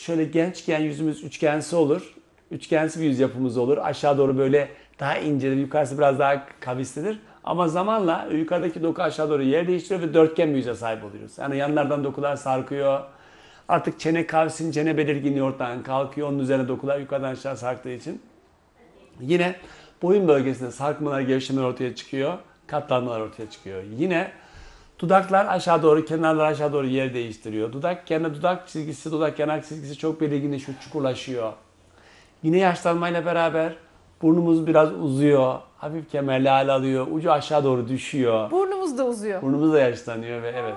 şöyle gençken yüzümüz üçgensi olur. Üçgensi bir yüz yapımız olur. Aşağı doğru böyle daha incedir. Yukarısı biraz daha kavislidir. Ama zamanla yukarıdaki doku aşağı doğru yer değiştiriyor ve dörtgen bir yüze sahip oluyoruz. Yani yanlardan dokular sarkıyor. Artık çene kavsin, çene belirginliği ortadan kalkıyor. Onun üzerine dokular yukarıdan aşağı sarktığı için. Yine boyun bölgesinde sarkmalar, gevşemeler ortaya çıkıyor. Katlanmalar ortaya çıkıyor. Yine Dudaklar aşağı doğru, kenarlar aşağı doğru yer değiştiriyor. Dudak kenar dudak çizgisi, dudak kenar çizgisi çok belirginleşiyor, çukurlaşıyor. Yine yaşlanmayla beraber burnumuz biraz uzuyor. Hafif kemerli hal alıyor. Ucu aşağı doğru düşüyor. Burnumuz da uzuyor. Burnumuz da yaşlanıyor ve evet.